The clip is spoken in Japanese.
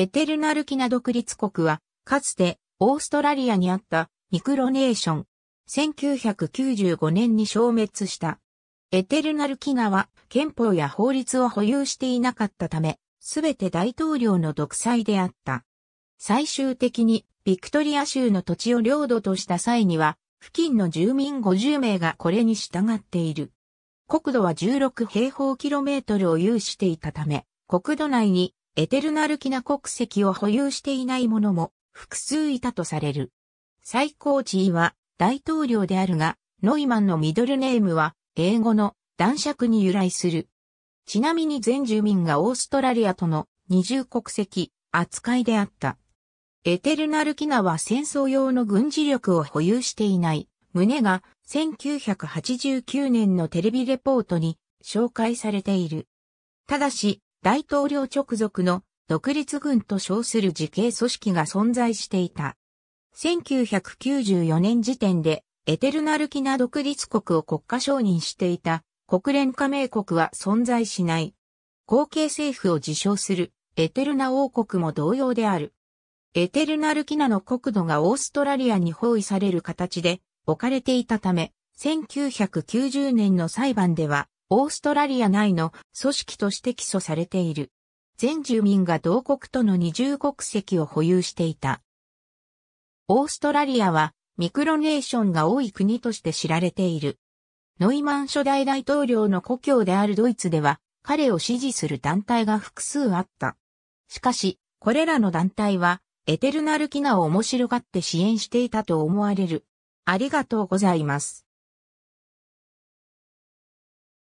エテルナルキナ独立国は、かつてオーストラリアにあったミクロネーション。1995年に消滅した。エテルナルキナは憲法や法律を保有していなかったため、すべて大統領の独裁であった。最終的にビクトリア州の土地を領土とした際には、付近の住民50名がこれに従っている。国土は16平方キロメートルを有していたため、国土内にエテルナルキナ国籍を保有していない者も複数いたとされる。最高地位は大統領であるが、ノイマンのミドルネームは英語の男爵に由来する。ちなみに全住民がオーストラリアとの二重国籍扱いであった。エテルナルキナは戦争用の軍事力を保有していない。旨が1989年のテレビレポートに紹介されている。ただし、大統領直属の独立軍と称する自警組織が存在していた。1994年時点でエテルナルキナ独立国を国家承認していた国連加盟国は存在しない。後継政府を自称するエテルナ王国も同様である。エテルナルキナの国土がオーストラリアに包囲される形で置かれていたため、1990年の裁判ではオーストラリア内の組織として起訴されている。全住民が同国との二重国籍を保有していた。オーストラリアはミクロネーションが多い国として知られている。ノイマン初代大統領の故郷であるドイツでは彼を支持する団体が複数あった。しかし、これらの団体はエテルナルキナを面白がって支援していたと思われる。ありがとうございます。